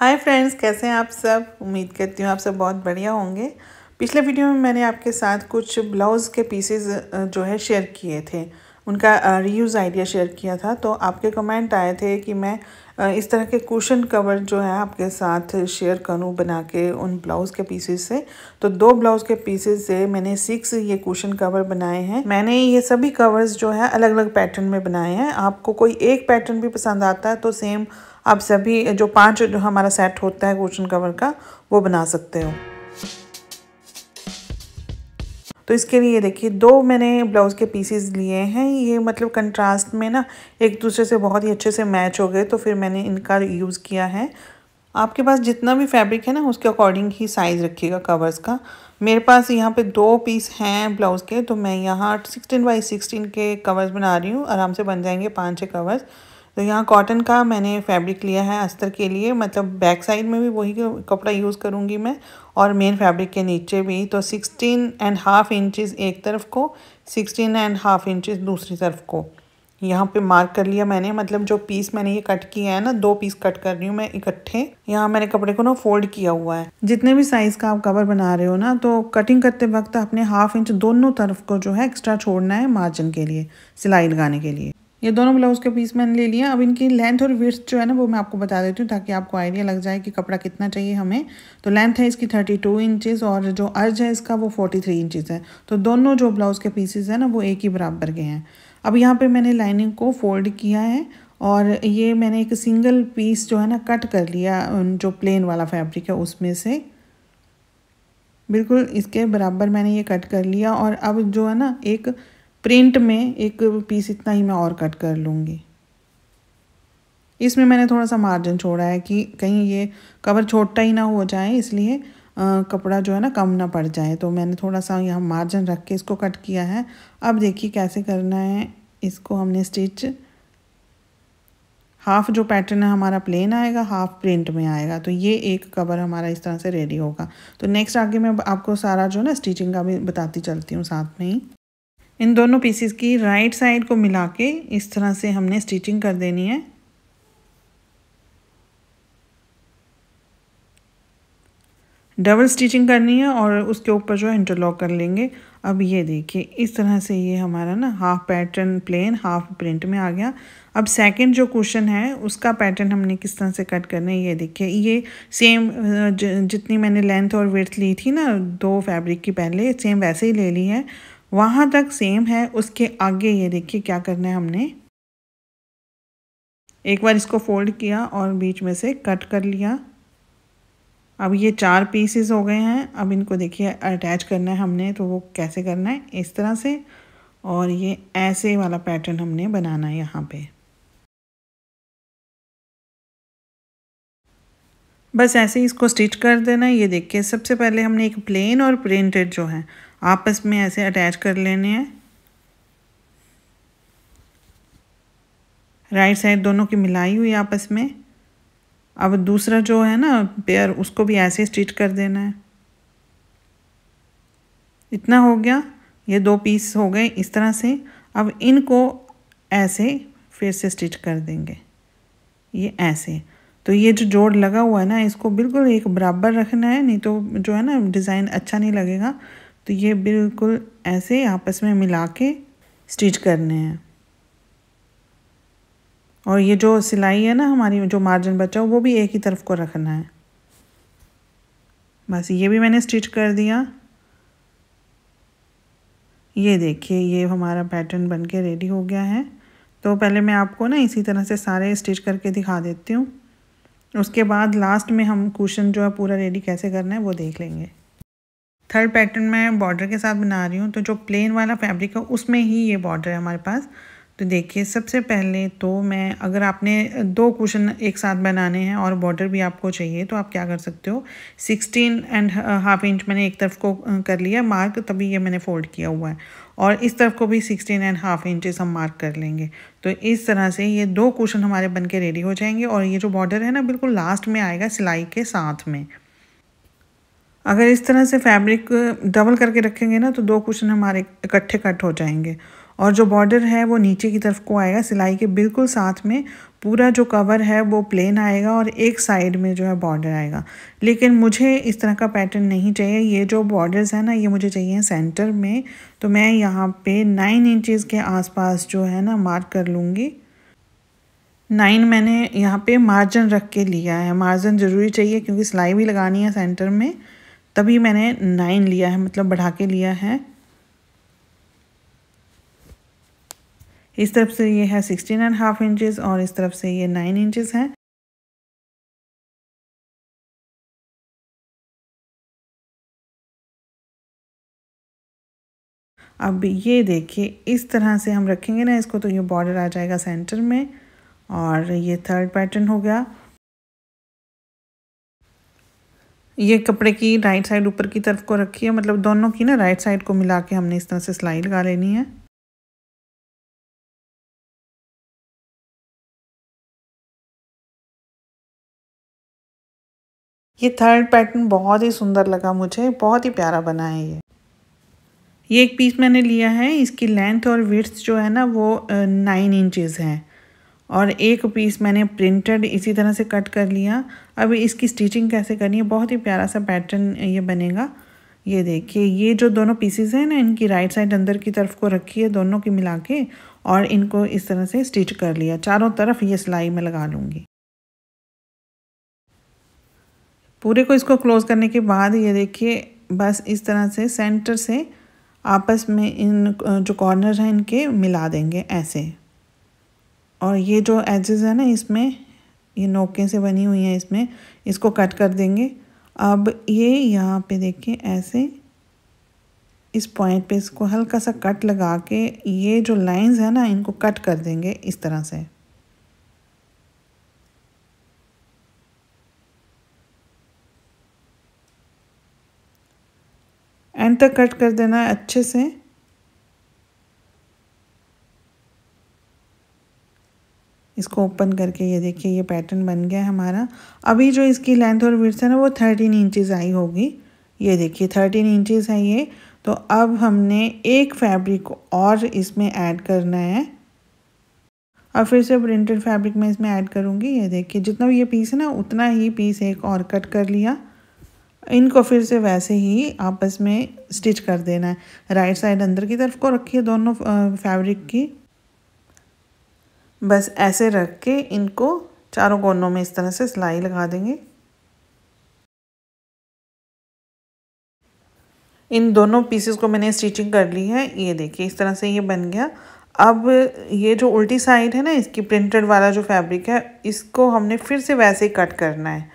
hi friends कैसे हैं आप सब उम्मीद करती हूँ आप सब बहुत बढ़िया होंगे पिछले वीडियो में मैंने आपके साथ कुछ ब्लाउज़ के पीसेज जो है शेयर किए थे उनका रीयूज़ आइडिया शेयर किया था तो आपके कमेंट आए थे कि मैं इस तरह के कुशन कवर जो है आपके साथ शेयर करूं बना के उन ब्लाउज़ के पीसेस से तो दो ब्लाउज़ के पीसेस से मैंने सिक्स ये कुशन कवर बनाए हैं मैंने ये सभी कवर्स जो है अलग अलग पैटर्न में बनाए हैं आपको कोई एक पैटर्न भी पसंद आता है तो सेम आप सभी जो पाँच जो हमारा सेट होता है कुशन कवर का वो बना सकते हो तो इसके लिए देखिए दो मैंने ब्लाउज़ के पीसेस लिए हैं ये मतलब कंट्रास्ट में ना एक दूसरे से बहुत ही अच्छे से मैच हो गए तो फिर मैंने इनका यूज़ किया है आपके पास जितना भी फैब्रिक है ना उसके अकॉर्डिंग ही साइज़ रखिएगा कवर्स का मेरे पास यहाँ पे दो पीस हैं ब्लाउज़ के तो मैं यहाँ सिक्सटीन बाई सिक्सटीन के कवर्स बना रही हूँ आराम से बन जाएंगे पाँच छः कवर्स तो यहाँ कॉटन का मैंने फैब्रिक लिया है अस्तर के लिए मतलब बैक साइड में भी वही कपड़ा यूज़ करूँगी मैं और मेन फैब्रिक के नीचे भी तो सिक्सटीन एंड हाफ़ इंचज़ एक तरफ को सिक्सटीन एंड हाफ़ इंचज़ दूसरी तरफ को यहाँ पे मार्क कर लिया मैंने मतलब जो पीस मैंने ये कट किया है ना दो पीस कट कर रही हूँ मैं इकट्ठे यहाँ मैंने कपड़े को ना फोल्ड किया हुआ है जितने भी साइज का आप कवर बना रहे हो ना तो कटिंग करते वक्त अपने हाफ इंच दोनों तरफ को जो है एक्स्ट्रा छोड़ना है मार्जिन के लिए सिलाई लगाने के लिए ये दोनों ब्लाउज़ के पीस मैंने ले लिया अब इनकी लेंथ और विर्थ जो है ना वो मैं आपको बता देती हूँ ताकि आपको आइडिया लग जाए कि कपड़ा कितना चाहिए हमें तो लेंथ है इसकी थर्टी टू इंचज़ और जो अर्ज है इसका वो फोर्टी थ्री इंचज़ है तो दोनों जो ब्लाउज़ के पीसेज हैं ना वो एक ही बराबर के हैं अब यहाँ पर मैंने लाइनिंग को फोल्ड किया है और ये मैंने एक सिंगल पीस जो है ना कट कर लिया जो प्लेन वाला फैब्रिक है उसमें से बिल्कुल इसके बराबर मैंने ये कट कर लिया और अब जो है ना एक प्रिंट में एक पीस इतना ही मैं और कट कर लूँगी इसमें मैंने थोड़ा सा मार्जिन छोड़ा है कि कहीं ये कवर छोटा ही ना हो जाए इसलिए आ, कपड़ा जो है ना कम ना पड़ जाए तो मैंने थोड़ा सा यहाँ मार्जिन रख के इसको कट किया है अब देखिए कैसे करना है इसको हमने स्टिच हाफ़ जो पैटर्न है हमारा प्लेन आएगा हाफ प्रिंट में आएगा तो ये एक कवर हमारा इस तरह से रेडी होगा तो नेक्स्ट आगे मैं आपको सारा जो ना स्टिचिंग का भी बताती चलती हूँ साथ में ही इन दोनों पीसीस की राइट साइड को मिला के इस तरह से हमने स्टिचिंग कर देनी है डबल स्टिचिंग करनी है और उसके ऊपर जो है इंटरलॉक कर लेंगे अब ये देखिए इस तरह से ये हमारा ना half pattern plain half print में आ गया अब सेकंड जो क्वेश्चन है उसका पैटर्न हमने किस तरह से कट करना है ये देखिए ये सेम जितनी मैंने लेंथ और वर्थ ली थी ना दो फैब्रिक की पहले सेम वैसे ही ले ली है वहाँ तक सेम है उसके आगे ये देखिए क्या करना है हमने एक बार इसको फोल्ड किया और बीच में से कट कर लिया अब ये चार पीसेस हो गए हैं अब इनको देखिए अटैच करना है हमने तो वो कैसे करना है इस तरह से और ये ऐसे वाला पैटर्न हमने बनाना है यहाँ पे बस ऐसे ही इसको स्टिच कर देना ये देखिए सबसे पहले हमने एक प्लेन और प्रिंटेड जो है आपस में ऐसे अटैच कर लेने हैं राइट साइड दोनों की मिलाई हुई आपस में अब दूसरा जो है ना पेयर उसको भी ऐसे स्टिच कर देना है इतना हो गया ये दो पीस हो गए इस तरह से अब इनको ऐसे फिर से स्टिच कर देंगे ये ऐसे तो ये जो जोड़ लगा हुआ है ना इसको बिल्कुल एक बराबर रखना है नहीं तो जो है ना डिज़ाइन अच्छा नहीं लगेगा तो ये बिल्कुल ऐसे आपस में मिला के स्टिच करने हैं और ये जो सिलाई है ना हमारी जो मार्जिन बचा वो भी एक ही तरफ को रखना है बस ये भी मैंने स्टिच कर दिया ये देखिए ये हमारा पैटर्न बन के रेडी हो गया है तो पहले मैं आपको ना इसी तरह से सारे स्टिच करके दिखा देती हूँ उसके बाद लास्ट में हम कुशन जो है पूरा रेडी कैसे करना है वो देख लेंगे थर्ड पैटर्न मैं बॉर्डर के साथ बना रही हूँ तो जो प्लेन वाला फैब्रिक है उसमें ही ये बॉर्डर है हमारे पास तो देखिए सबसे पहले तो मैं अगर आपने दो कुशन एक साथ बनाने हैं और बॉर्डर भी आपको चाहिए तो आप क्या कर सकते हो सिक्सटीन एंड हाफ इंच मैंने एक तरफ को कर लिया मार्क तभी ये मैंने फोल्ड किया हुआ है और इस तरफ को भी सिक्सटीन एंड हाफ इंच हम मार्क कर लेंगे तो इस तरह से ये दो कुशन हमारे बन के रेडी हो जाएंगे और ये जो बॉर्डर है ना बिल्कुल लास्ट में आएगा सिलाई के साथ में अगर इस तरह से फैब्रिक डबल करके रखेंगे ना तो दो कुशन हमारे इकट्ठे कट हो जाएंगे और जो बॉर्डर है वो नीचे की तरफ को आएगा सिलाई के बिल्कुल साथ में पूरा जो कवर है वो प्लेन आएगा और एक साइड में जो है बॉर्डर आएगा लेकिन मुझे इस तरह का पैटर्न नहीं चाहिए ये जो बॉर्डर्स हैं ना ये मुझे चाहिए सेंटर में तो मैं यहाँ पे नाइन इंचज़ के आसपास जो है ना मार्क कर लूँगी नाइन मैंने यहाँ पे मार्जिन रख के लिया है मार्जिन ज़रूरी चाहिए क्योंकि सिलाई भी लगानी है सेंटर में तभी मैंने नाइन लिया है मतलब बढ़ा के लिया है इस तरफ से ये है सिक्सटीन एंड हाफ इंचेस और इस तरफ से ये नाइन इंचेस है अब ये देखिए इस तरह से हम रखेंगे ना इसको तो ये बॉर्डर आ जाएगा सेंटर में और ये थर्ड पैटर्न हो गया ये कपड़े की राइट साइड ऊपर की तरफ को रखी है मतलब दोनों की ना राइट साइड को मिला के हमने इस तरह से सिलाई लगा लेनी है ये थर्ड पैटर्न बहुत ही सुंदर लगा मुझे बहुत ही प्यारा बना है ये ये एक पीस मैंने लिया है इसकी लेंथ और विड्थ जो है ना वो नाइन इंचज़ है और एक पीस मैंने प्रिंटेड इसी तरह से कट कर लिया अब इसकी स्टिचिंग कैसे करनी है बहुत ही प्यारा सा पैटर्न ये बनेगा ये देखिए ये जो दोनों पीसेस हैं ना इनकी राइट साइड अंदर की तरफ को रखी है दोनों की मिला के और इनको इस तरह से स्टिच कर लिया चारों तरफ ये सिलाई में लगा लूँगी पूरे को इसको क्लोज़ करने के बाद ये देखिए बस इस तरह से सेंटर से आपस में इन जो कॉर्नर हैं इनके मिला देंगे ऐसे और ये जो एजेस है ना इसमें ये नोके से बनी हुई हैं इसमें इसको कट कर देंगे अब ये यहाँ पे देखिए ऐसे इस पॉइंट पे इसको हल्का सा कट लगा के ये जो लाइंस है ना इनको कट कर देंगे इस तरह से एंड तक कट कर देना है अच्छे से इसको ओपन करके ये देखिए ये पैटर्न बन गया है हमारा अभी जो इसकी लेंथ और विर्थ है ना वो थर्टीन इंचज़ आई होगी ये देखिए थर्टीन इंचज़ है ये तो अब हमने एक फैब्रिक और इसमें ऐड करना है और फिर से प्रिंटेड फैब्रिक मैं इसमें ऐड करूँगी ये देखिए जितना भी ये पीस है ना उतना ही पीस एक और कट कर लिया इनको फिर से वैसे ही आपस में स्टिच कर देना है राइट साइड अंदर की तरफ को रखिए दोनों फैब्रिक की बस ऐसे रख के इनको चारों कोनों में इस तरह से सिलाई लगा देंगे इन दोनों पीसेस को मैंने स्टिचिंग कर ली है ये देखिए इस तरह से ये बन गया अब ये जो उल्टी साइड है ना इसकी प्रिंटेड वाला जो फैब्रिक है इसको हमने फिर से वैसे ही कट करना है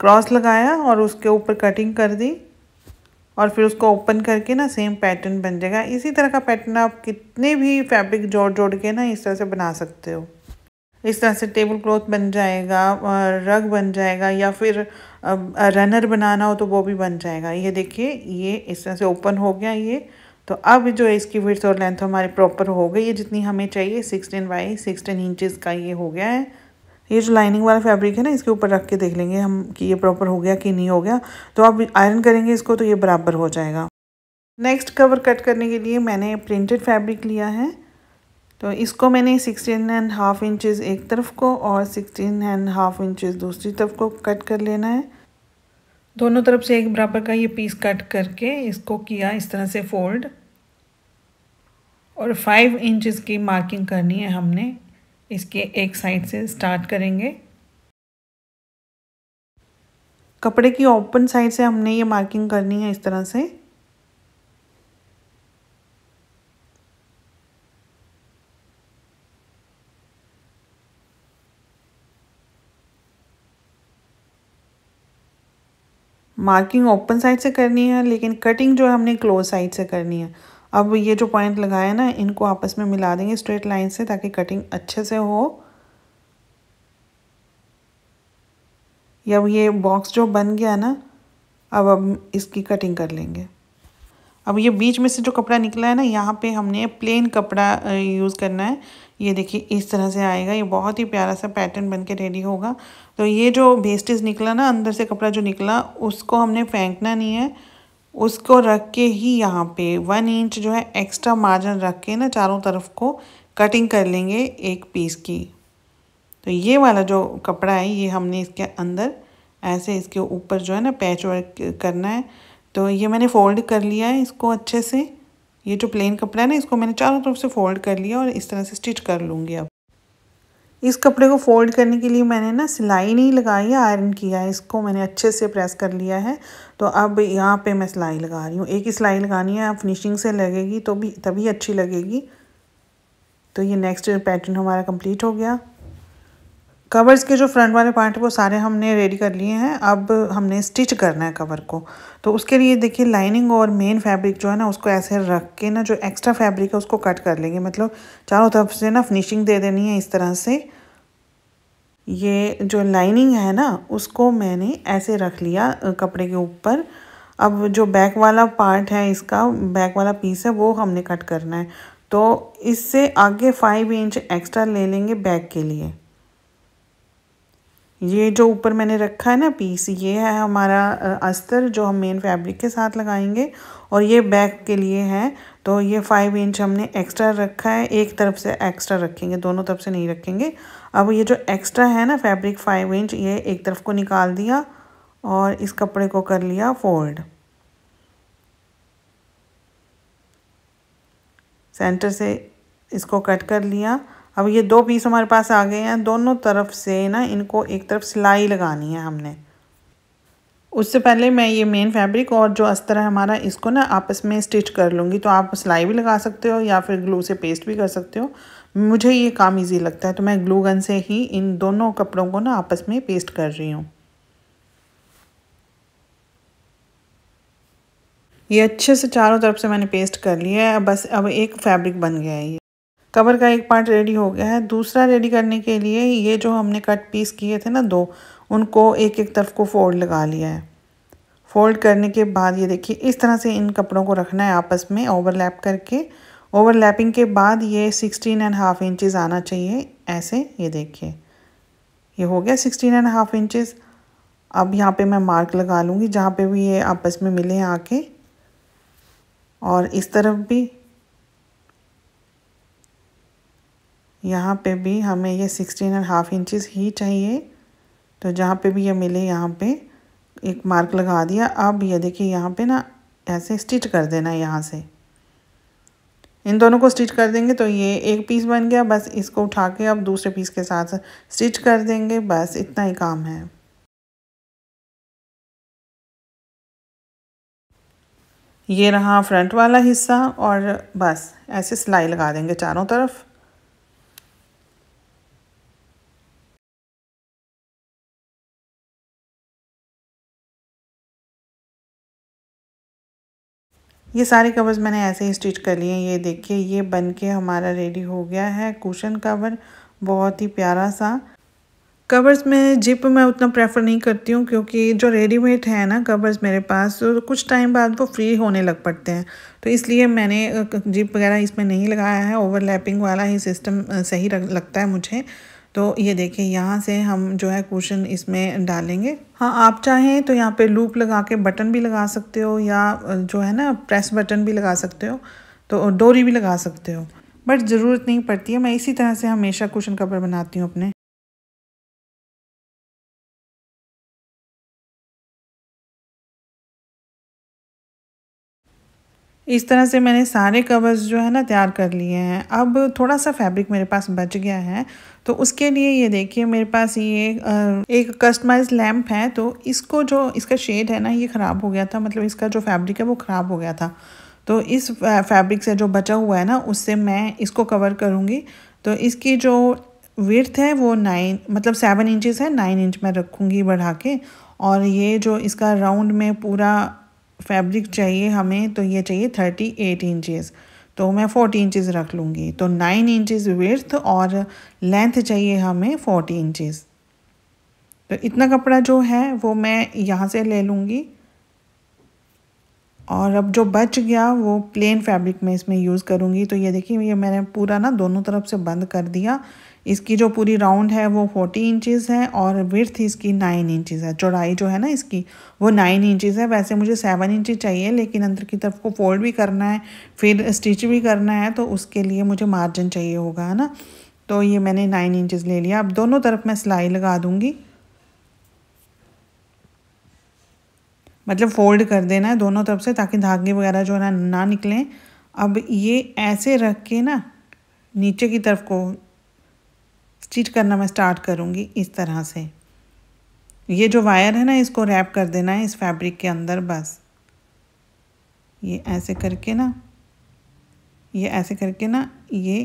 क्रॉस लगाया और उसके ऊपर कटिंग कर दी और फिर उसको ओपन करके ना सेम पैटर्न बन जाएगा इसी तरह का पैटर्न आप कितने भी फैब्रिक जोड़ जोड़ के ना इस तरह से बना सकते हो इस तरह से टेबल क्लॉथ बन जाएगा रग बन जाएगा या फिर रनर बनाना हो तो वो भी बन जाएगा ये देखिए ये इस तरह से ओपन हो गया ये तो अब जो इसकी विर्थ और लेंथ हमारी प्रॉपर हो गई है जितनी हमें चाहिए सिक्सटीन बाई सिक्सटीन इंचज़ का ये हो गया है ये जो लाइनिंग वाला फैब्रिक है ना इसके ऊपर रख के देख लेंगे हम कि ये प्रॉपर हो गया कि नहीं हो गया तो आप आयरन करेंगे इसको तो ये बराबर हो जाएगा नेक्स्ट कवर कट करने के लिए मैंने प्रिंटेड फैब्रिक लिया है तो इसको मैंने सिक्सटीन एंड हाफ इंचेस एक तरफ को और सिक्सटीन एंड हाफ इंचेस दूसरी तरफ को कट कर लेना है दोनों तरफ से एक बराबर का ये पीस कट करके इसको किया इस तरह से फोल्ड और फाइव इंचेस की मार्किंग करनी है हमने इसके एक साइड से स्टार्ट करेंगे कपड़े की ओपन साइड से हमने ये मार्किंग करनी है इस तरह से मार्किंग ओपन साइड से करनी है लेकिन कटिंग जो है हमने क्लोज साइड से करनी है अब ये जो पॉइंट लगाए ना इनको आपस में मिला देंगे स्ट्रेट लाइन से ताकि कटिंग अच्छे से हो अब ये बॉक्स जो बन गया ना अब अब इसकी कटिंग कर लेंगे अब ये बीच में से जो कपड़ा निकला है ना यहाँ पे हमने प्लेन कपड़ा यूज़ करना है ये देखिए इस तरह से आएगा ये बहुत ही प्यारा सा पैटर्न बन के रेडी होगा तो ये जो वेस्टेज निकला ना अंदर से कपड़ा जो निकला उसको हमने फेंकना नहीं है उसको रख के ही यहाँ पे वन इंच जो है एक्स्ट्रा मार्जिन रख के ना चारों तरफ को कटिंग कर लेंगे एक पीस की तो ये वाला जो कपड़ा है ये हमने इसके अंदर ऐसे इसके ऊपर जो है ना पैच वर्क करना है तो ये मैंने फोल्ड कर लिया है इसको अच्छे से ये जो प्लेन कपड़ा है ना इसको मैंने चारों तरफ से फोल्ड कर लिया और इस तरह से स्टिच कर लूँगी अब इस कपड़े को फोल्ड करने के लिए मैंने ना सिलाई नहीं लगाई है आयरन किया है इसको मैंने अच्छे से प्रेस कर लिया है तो अब यहाँ पे मैं सिलाई लगा रही हूँ एक ही सिलाई लगानी है फिनिशिंग से लगेगी तो भी तभी अच्छी लगेगी तो ये नेक्स्ट पैटर्न हमारा कंप्लीट हो गया कवर्स के जो फ्रंट वाले पार्ट वो सारे हमने रेडी कर लिए हैं अब हमने स्टिच करना है कवर को तो उसके लिए देखिए लाइनिंग और मेन फैब्रिक जो है ना उसको ऐसे रख के ना जो एक्स्ट्रा फैब्रिक है उसको कट कर लेंगे मतलब चारों तरफ से ना फिनिशिंग दे देनी है इस तरह से ये जो लाइनिंग है ना उसको मैंने ऐसे रख लिया कपड़े के ऊपर अब जो बैक वाला पार्ट है इसका बैक वाला पीस है वो हमने कट करना है तो इससे आगे फाइव इंच एक्स्ट्रा ले लेंगे बैक के लिए ये जो ऊपर मैंने रखा है ना पीस ये है हमारा अस्तर जो हम मेन फैब्रिक के साथ लगाएंगे और ये बैक के लिए है तो ये फाइव इंच हमने एक्स्ट्रा रखा है एक तरफ से एक्स्ट्रा रखेंगे दोनों तरफ से नहीं रखेंगे अब ये जो एक्स्ट्रा है ना फैब्रिक फाइव इंच ये एक तरफ को निकाल दिया और इस कपड़े को कर लिया फोल्ड सेंटर से इसको कट कर लिया अब ये दो पीस हमारे पास आ गए हैं दोनों तरफ से ना इनको एक तरफ सिलाई लगानी है हमने उससे पहले मैं ये मेन फैब्रिक और जो अस्तर है हमारा इसको ना आपस में स्टिच कर लूँगी तो आप सिलाई भी लगा सकते हो या फिर ग्लू से पेस्ट भी कर सकते हो मुझे ये काम इजी लगता है तो मैं ग्लू गन से ही इन दोनों कपड़ों को ना आपस में पेस्ट कर रही हूँ ये अच्छे से चारों तरफ से मैंने पेस्ट कर लिया है बस अब एक फैब्रिक बन गया है ये कवर का एक पार्ट रेडी हो गया है दूसरा रेडी करने के लिए ये जो हमने कट पीस किए थे ना दो उनको एक एक तरफ को फोल्ड लगा लिया है फोल्ड करने के बाद ये देखिए इस तरह से इन कपड़ों को रखना है आपस में ओवरलैप करके ओवरलैपिंग के बाद ये सिक्सटीन एंड हाफ इंचज़ आना चाहिए ऐसे ये देखिए ये हो गया सिक्सटीन एंड हाफ इंचज़ अब यहाँ पे मैं मार्क लगा लूँगी जहाँ पे भी ये आपस में मिले आके और इस तरफ भी यहाँ पे भी हमें ये सिक्सटीन एंड हाफ इंचज़ ही चाहिए तो जहाँ पे भी ये मिले यहाँ पे एक मार्क लगा दिया अब ये देखिए यहाँ पे ना ऐसे स्टिच कर देना यहाँ से इन दोनों को स्टिच कर देंगे तो ये एक पीस बन गया बस इसको उठा के अब दूसरे पीस के साथ स्टिच कर देंगे बस इतना ही काम है ये रहा फ्रंट वाला हिस्सा और बस ऐसे सिलाई लगा देंगे चारों तरफ ये सारे कवर्स मैंने ऐसे ही स्टिच कर लिए हैं ये देखिए ये बन के हमारा रेडी हो गया है कुशन कवर बहुत ही प्यारा सा कवर्स में जिप मैं उतना प्रेफर नहीं करती हूँ क्योंकि जो रेडीमेड है ना कवर्स मेरे पास तो कुछ टाइम बाद वो फ्री होने लग पड़ते हैं तो इसलिए मैंने जिप वगैरह इसमें नहीं लगाया है ओवरलैपिंग वाला ही सिस्टम सही लगता है मुझे तो ये देखिए यहाँ से हम जो है कुशन इसमें डालेंगे हाँ आप चाहें तो यहाँ पे लूप लगा के बटन भी लगा सकते हो या जो है ना प्रेस बटन भी लगा सकते हो तो डोरी भी लगा सकते हो बट ज़रूरत नहीं पड़ती है मैं इसी तरह से हमेशा कुशन कवर बनाती हूँ अपने इस तरह से मैंने सारे कवर्स जो है ना तैयार कर लिए हैं अब थोड़ा सा फैब्रिक मेरे पास बच गया है तो उसके लिए ये देखिए मेरे पास ये एक कस्टमाइज लैम्प है तो इसको जो इसका शेड है ना ये ख़राब हो गया था मतलब इसका जो फैब्रिक है वो ख़राब हो गया था तो इस फैब्रिक से जो बचा हुआ है ना उससे मैं इसको कवर करूँगी तो इसकी जो विर्थ है वो नाइन मतलब सेवन इंचज़ है नाइन इंच में रखूँगी बढ़ा के और ये जो इसका राउंड में पूरा फैब्रिक चाहिए हमें तो ये चाहिए थर्टी एट इंचज़ तो मैं फोर्टी इंचज़ रख लूँगी तो नाइन इंचज़ विर्थ और लेंथ चाहिए हमें फोर्टी इंचेस तो इतना कपड़ा जो है वो मैं यहाँ से ले लूँगी और अब जो बच गया वो प्लेन फैब्रिक में इसमें यूज़ करूँगी तो ये देखिए ये मैंने पूरा ना दोनों तरफ से बंद कर दिया इसकी जो पूरी राउंड है वो फोर्टी इंचज़ है और विर्थ इसकी नाइन इंचज़ है चौड़ाई जो है ना इसकी वो नाइन इंचज़ है वैसे मुझे सेवन इंच चाहिए लेकिन अंदर की तरफ को फोल्ड भी करना है फिर स्टिच भी करना है तो उसके लिए मुझे मार्जिन चाहिए होगा है ना तो ये मैंने नाइन इंचज़ ले लिया अब दोनों तरफ मैं सिलाई लगा दूँगी मतलब फोल्ड कर देना है दोनों तरफ से ताकि धागे वगैरह जो है ना ना निकलें अब ये ऐसे रख के ना नीचे की तरफ को स्टिच करना मैं स्टार्ट करूँगी इस तरह से ये जो वायर है ना इसको रैप कर देना है इस फैब्रिक के अंदर बस ये ऐसे करके ना ये ऐसे करके ना ये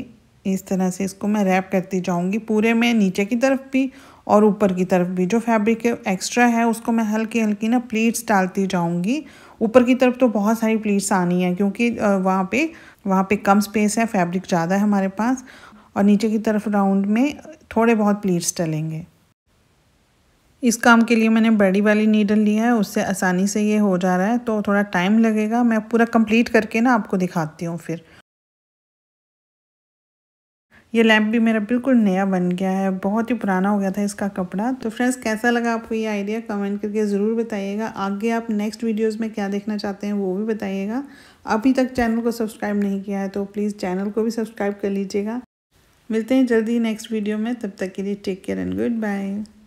इस तरह से इसको मैं रैप करती जाऊँगी पूरे में नीचे की तरफ भी और ऊपर की तरफ भी जो फैब्रिक एक्स्ट्रा है उसको मैं हल्की हल्की ना प्लीट्स डालती जाऊँगी ऊपर की तरफ तो बहुत सारी प्लीट्स आनी है क्योंकि वहाँ पे वहाँ पे कम स्पेस है फैब्रिक ज़्यादा है हमारे पास और नीचे की तरफ राउंड में थोड़े बहुत प्लीट्स डलेंगे इस काम के लिए मैंने बड़ी वाली नीडल लिया है उससे आसानी से ये हो जा रहा है तो थोड़ा टाइम लगेगा मैं पूरा कंप्लीट करके ना आपको दिखाती हूँ फिर ये लैम्प भी मेरा बिल्कुल नया बन गया है बहुत ही पुराना हो गया था इसका कपड़ा तो फ्रेंड्स कैसा लगा आपको ये आइडिया कमेंट करके ज़रूर बताइएगा आगे आप नेक्स्ट वीडियोस में क्या देखना चाहते हैं वो भी बताइएगा अभी तक चैनल को सब्सक्राइब नहीं किया है तो प्लीज़ चैनल को भी सब्सक्राइब कर लीजिएगा मिलते हैं जल्दी नेक्स्ट वीडियो में तब तक के लिए take care and good bye